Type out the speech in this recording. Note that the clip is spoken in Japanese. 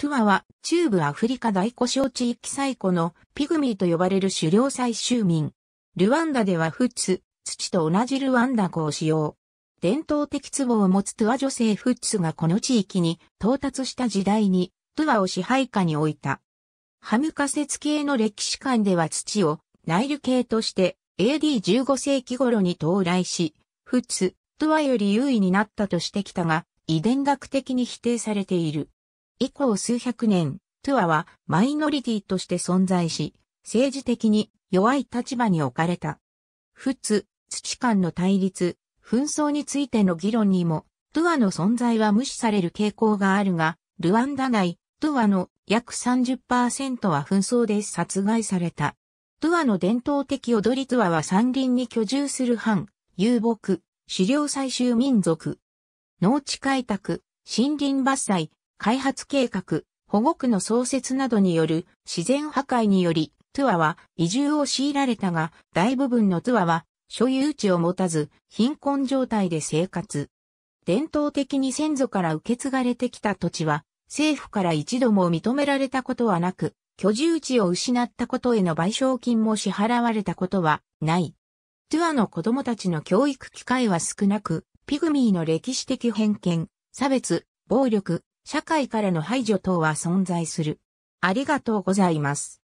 トゥアは中部アフリカ大古小地域最古のピグミーと呼ばれる狩猟採集民。ルワンダではフツ、土と同じルワンダ語を使用。伝統的壺を持つトゥア女性フッツがこの地域に到達した時代にトゥアを支配下に置いた。ハム仮説系の歴史観では土をナイル系として AD15 世紀頃に到来し、フッツ、トゥアより優位になったとしてきたが、遺伝学的に否定されている。以降数百年、トゥアはマイノリティとして存在し、政治的に弱い立場に置かれた。仏、土間の対立、紛争についての議論にも、トゥアの存在は無視される傾向があるが、ルワンダ内、トゥアの約30%は紛争で殺害された。トゥアの伝統的踊りトゥアは山林に居住する藩、遊牧、狩猟採集民族、農地開拓、森林伐採、開発計画、保護区の創設などによる自然破壊により、トゥアは移住を強いられたが、大部分のトゥアは所有地を持たず、貧困状態で生活。伝統的に先祖から受け継がれてきた土地は、政府から一度も認められたことはなく、居住地を失ったことへの賠償金も支払われたことはない。トゥアの子供たちの教育機会は少なく、ピグミーの歴史的偏見、差別、暴力、社会からの排除等は存在する。ありがとうございます。